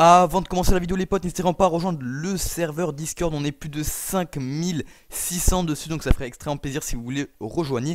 Avant de commencer la vidéo les potes, n'hésitez pas à rejoindre le serveur Discord, on est plus de 5600 dessus, donc ça ferait extrêmement plaisir si vous voulez rejoindre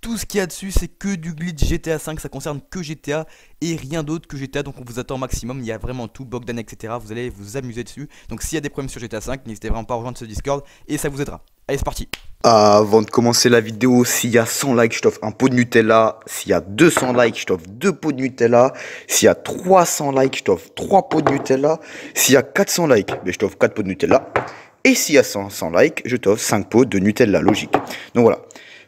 Tout ce qu'il y a dessus, c'est que du glitch GTA 5, ça concerne que GTA et rien d'autre que GTA, donc on vous attend au maximum, il y a vraiment tout, Bogdan, etc. Vous allez vous amuser dessus, donc s'il y a des problèmes sur GTA 5, n'hésitez vraiment pas à rejoindre ce Discord et ça vous aidera. Allez, c'est parti. Avant de commencer la vidéo, s'il y a 100 likes, je t'offre un pot de Nutella. S'il y a 200 likes, je t'offre deux pots de Nutella. S'il y a 300 likes, je t'offre trois pots de Nutella. S'il y a 400 likes, ben, je t'offre quatre pots de Nutella. Et s'il y a 100, 100 likes, je t'offre 5 pots de Nutella, logique. Donc voilà.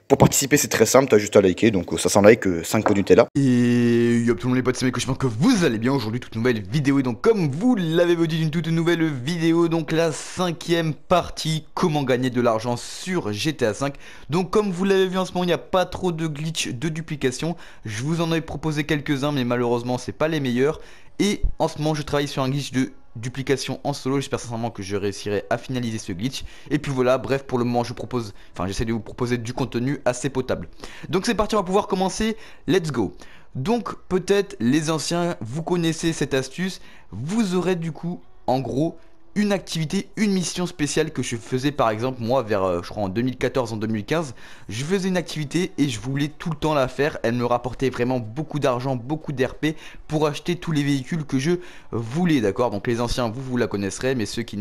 Pour participer, c'est très simple, t'as juste à liker, donc euh, ça sent like, 5 est Nutella. Et yop tout le monde les potes, c'est Meko, que vous allez bien aujourd'hui, toute nouvelle vidéo, et donc comme vous l'avez dit, d'une toute nouvelle vidéo, donc la cinquième partie, comment gagner de l'argent sur GTA V. Donc comme vous l'avez vu en ce moment, il n'y a pas trop de glitch, de duplication, je vous en ai proposé quelques-uns, mais malheureusement c'est pas les meilleurs, et en ce moment je travaille sur un glitch de duplication en solo. J'espère sincèrement que je réussirai à finaliser ce glitch. Et puis voilà, bref, pour le moment, je propose, enfin, j'essaie de vous proposer du contenu assez potable. Donc c'est parti, on va pouvoir commencer. Let's go. Donc peut-être les anciens, vous connaissez cette astuce. Vous aurez du coup, en gros, une activité, une mission spéciale que je faisais par exemple moi vers euh, je crois en 2014 en 2015, je faisais une activité et je voulais tout le temps la faire, elle me rapportait vraiment beaucoup d'argent, beaucoup d'RP pour acheter tous les véhicules que je voulais, d'accord Donc les anciens vous vous la connaisserez mais ceux qui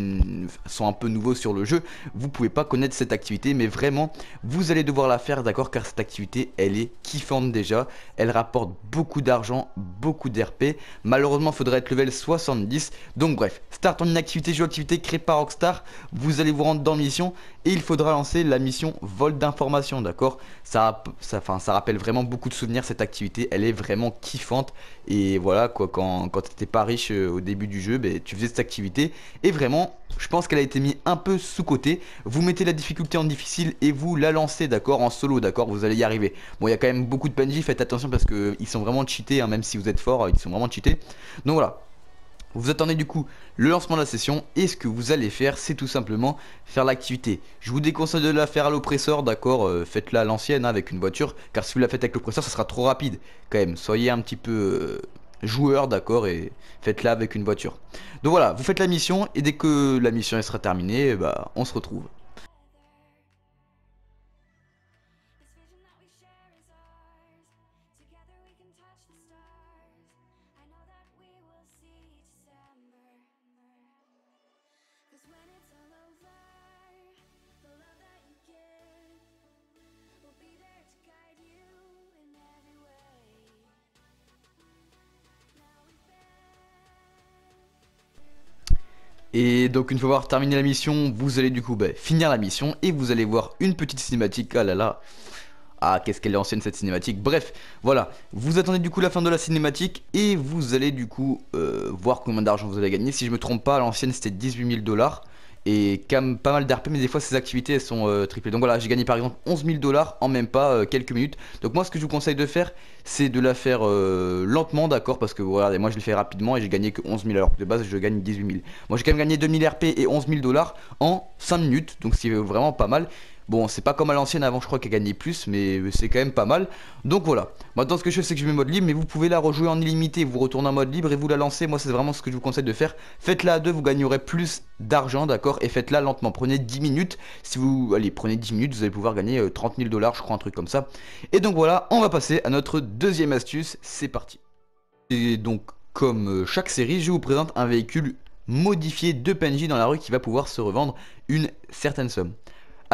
sont un peu nouveaux sur le jeu, vous pouvez pas connaître cette activité mais vraiment vous allez devoir la faire, d'accord Car cette activité elle est kiffante déjà, elle rapporte beaucoup d'argent, beaucoup d'RP. Malheureusement, faudrait être level 70. Donc bref, start en une activité activité créée par Rockstar, vous allez vous rendre dans mission et il faudra lancer la mission vol d'information, d'accord ça, ça, enfin, ça rappelle vraiment beaucoup de souvenirs cette activité, elle est vraiment kiffante et voilà quoi, quand, quand t'étais pas riche euh, au début du jeu, mais ben, tu faisais cette activité et vraiment je pense qu'elle a été mise un peu sous côté. Vous mettez la difficulté en difficile et vous la lancez, d'accord, en solo, d'accord, vous allez y arriver. Bon, il y a quand même beaucoup de PNJ, faites attention parce qu'ils sont vraiment cheatés, hein, même si vous êtes fort, ils sont vraiment cheatés. Donc voilà, vous attendez du coup le lancement de la session et ce que vous allez faire c'est tout simplement faire l'activité. Je vous déconseille de la faire à l'oppresseur, d'accord, euh, faites-la à l'ancienne hein, avec une voiture car si vous la faites avec l'oppresseur ça sera trop rapide quand même. Soyez un petit peu euh, joueur, d'accord, et faites-la avec une voiture. Donc voilà, vous faites la mission et dès que la mission sera terminée, bah, on se retrouve. Et donc une fois avoir terminé la mission, vous allez du coup bah, finir la mission et vous allez voir une petite cinématique. Ah là là, ah qu'est-ce qu'elle est ancienne cette cinématique. Bref, voilà, vous attendez du coup la fin de la cinématique et vous allez du coup euh, voir combien d'argent vous allez gagner. Si je me trompe pas, l'ancienne c'était 18 000 dollars et quand même pas mal d'RP, mais des fois ces activités elles sont euh, triplées. Donc voilà, j'ai gagné par exemple 11 000 dollars en même pas euh, quelques minutes. Donc moi ce que je vous conseille de faire, c'est de la faire euh, lentement, d'accord Parce que voilà, moi je l'ai fait rapidement et j'ai gagné que 11 000 alors que de base je gagne 18 000. Moi j'ai quand même gagné 2000 RP et 11 000 dollars en 5 minutes, donc c'est vraiment pas mal. Bon, c'est pas comme à l'ancienne avant, je crois qu'elle gagnait plus, mais c'est quand même pas mal. Donc voilà. Maintenant, ce que je fais, c'est que je mets mode libre, mais vous pouvez la rejouer en illimité. Vous retournez en mode libre et vous la lancez. Moi, c'est vraiment ce que je vous conseille de faire. Faites-la à deux, vous gagnerez plus d'argent, d'accord Et faites-la lentement. Prenez 10 minutes. Si vous, allez, prenez 10 minutes, vous allez pouvoir gagner 30 euh, 000 dollars, je crois, un truc comme ça. Et donc voilà, on va passer à notre deuxième astuce. C'est parti. Et donc, comme euh, chaque série, je vous présente un véhicule modifié de PNJ dans la rue qui va pouvoir se revendre une certaine somme.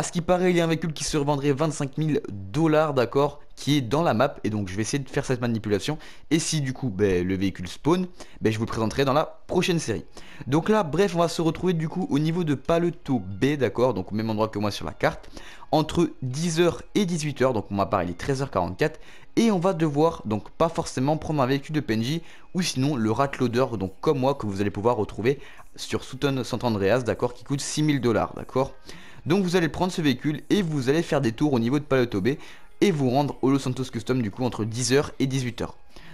À ce qui paraît, il y a un véhicule qui se revendrait 25 000 dollars, d'accord qui est dans la map et donc je vais essayer de faire cette manipulation et si du coup ben, le véhicule spawn ben, je vous le présenterai dans la prochaine série donc là bref on va se retrouver du coup au niveau de Paleto B d'accord donc au même endroit que moi sur la carte entre 10h et 18h donc on m'a est 13h44 et on va devoir donc pas forcément prendre un véhicule de PNJ ou sinon le ratloader donc comme moi que vous allez pouvoir retrouver sur Souton Sant'Andreas d'accord qui coûte 6000 dollars d'accord donc vous allez prendre ce véhicule et vous allez faire des tours au niveau de Palo Bay et vous rendre au Los Santos Custom du coup entre 10h et 18h.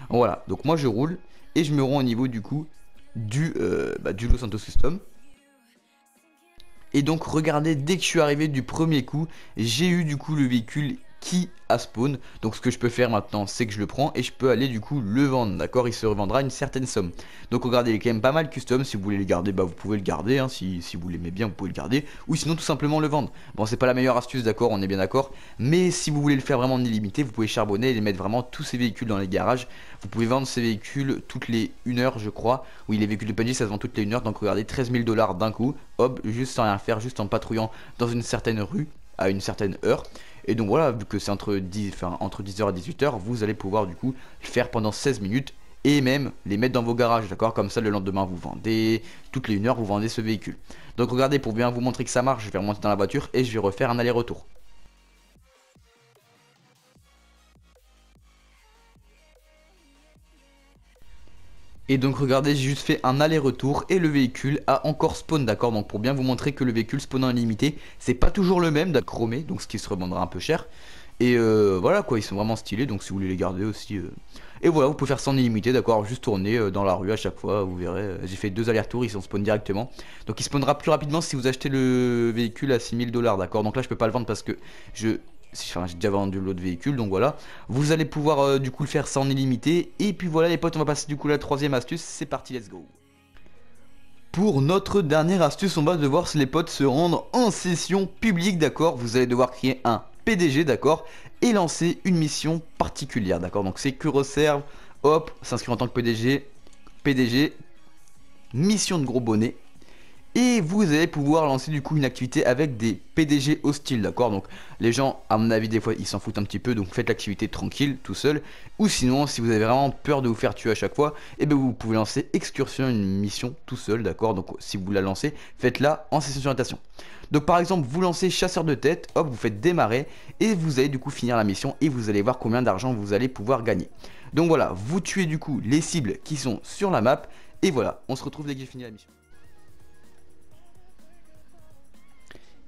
Voilà, donc moi je roule et je me rends au niveau du coup du, euh, bah, du Los Santos Custom. Et donc regardez, dès que je suis arrivé du premier coup, j'ai eu du coup le véhicule qui a spawn. Donc ce que je peux faire maintenant, c'est que je le prends et je peux aller du coup le vendre, d'accord Il se revendra une certaine somme. Donc regardez, il est quand même pas mal custom. Si vous voulez le garder, bah vous pouvez le garder. Hein. Si, vous l'aimez bien, vous pouvez le garder. Ou sinon tout simplement le vendre. Bon, c'est pas la meilleure astuce, d'accord On est bien d'accord. Mais si vous voulez le faire vraiment en illimité, vous pouvez charbonner et les mettre vraiment tous ces véhicules dans les garages. Vous pouvez vendre ces véhicules toutes les 1 heure, je crois. Oui, les véhicules de panier, ça se vend toutes les 1 heure. Donc regardez, 13 000 dollars d'un coup. Hop, juste sans rien faire, juste en patrouillant dans une certaine rue à une certaine heure. Et donc voilà, vu que c'est entre, 10, entre 10h et 18h, vous allez pouvoir du coup le faire pendant 16 minutes et même les mettre dans vos garages, d'accord Comme ça, le lendemain, vous vendez, toutes les 1 h vous vendez ce véhicule. Donc regardez, pour bien vous montrer que ça marche, je vais remonter dans la voiture et je vais refaire un aller-retour. Et donc regardez j'ai juste fait un aller-retour et le véhicule a encore spawn d'accord donc pour bien vous montrer que le véhicule spawnant illimité c'est pas toujours le même chromé donc ce qui se revendra un peu cher et euh, voilà quoi ils sont vraiment stylés donc si vous voulez les garder aussi euh. et voilà vous pouvez faire ça illimité d'accord juste tourner euh, dans la rue à chaque fois vous verrez j'ai fait deux allers-retours ils sont spawn directement donc il spawnera plus rapidement si vous achetez le véhicule à 6000 dollars d'accord donc là je peux pas le vendre parce que je j'ai déjà vendu l'autre véhicule, donc voilà. Vous allez pouvoir euh, du coup le faire sans illimité. Et puis voilà les potes, on va passer du coup la troisième astuce. C'est parti, let's go. Pour notre dernière astuce, on va devoir les potes se rendre en session publique, d'accord Vous allez devoir créer un PDG, d'accord Et lancer une mission particulière, d'accord Donc c'est que reserve, hop, s'inscrire en tant que PDG, PDG, mission de gros bonnet, et vous allez pouvoir lancer du coup une activité avec des PDG hostiles, d'accord Donc les gens, à mon avis, des fois, ils s'en foutent un petit peu, donc faites l'activité tranquille, tout seul. Ou sinon, si vous avez vraiment peur de vous faire tuer à chaque fois, et eh bien vous pouvez lancer excursion, une mission tout seul, d'accord Donc si vous la lancez, faites-la en session d'orientation. Donc par exemple, vous lancez chasseur de tête, hop, vous faites démarrer, et vous allez du coup finir la mission, et vous allez voir combien d'argent vous allez pouvoir gagner. Donc voilà, vous tuez du coup les cibles qui sont sur la map, et voilà, on se retrouve dès que j'ai fini la mission.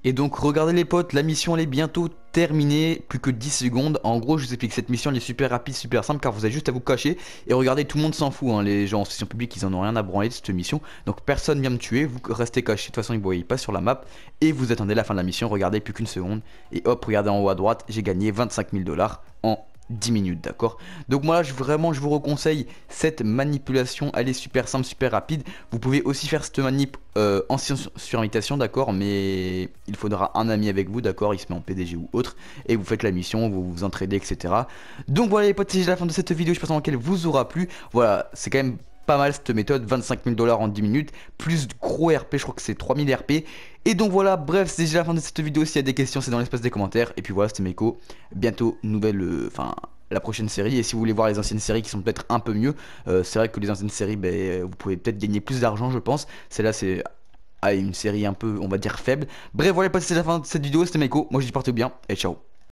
Et donc regardez les potes, la mission elle est bientôt terminée, plus que 10 secondes. En gros je vous explique, cette mission elle est super rapide, super simple car vous avez juste à vous cacher. Et regardez tout le monde s'en fout, hein. les gens en session publique ils en ont rien à branler de cette mission. Donc personne vient me tuer, vous restez caché, de toute façon ils voient, pas sur la map. Et vous attendez la fin de la mission, regardez plus qu'une seconde. Et hop, regardez en haut à droite, j'ai gagné 25 000 dollars en 10 minutes, d'accord Donc moi là, je, vraiment, je vous recommande cette manipulation, elle est super simple, super rapide. Vous pouvez aussi faire cette manip euh, en sur invitation, d'accord Mais il faudra un ami avec vous, d'accord Il se met en PDG ou autre, et vous faites la mission, vous vous entraidez, etc. Donc voilà les potes, c'est la fin de cette vidéo, je pense laquelle vous aura plu. Voilà, c'est quand même pas mal cette méthode, 25 000 dollars en 10 minutes, plus gros RP, je crois que c'est 3000 RP. Et donc voilà, bref, c'est déjà la fin de cette vidéo, s'il y a des questions, c'est dans l'espace des commentaires. Et puis voilà, c'était Meiko, bientôt nouvelle, euh, enfin... la prochaine série. Et si vous voulez voir les anciennes séries qui sont peut-être un peu mieux, euh, c'est vrai que les anciennes séries, ben, vous pouvez peut-être gagner plus d'argent, je pense. Celle-là, c'est une série un peu, on va dire, faible. Bref, voilà, c'est la fin de cette vidéo. C'était Meiko, Moi, je dis portez bien et ciao.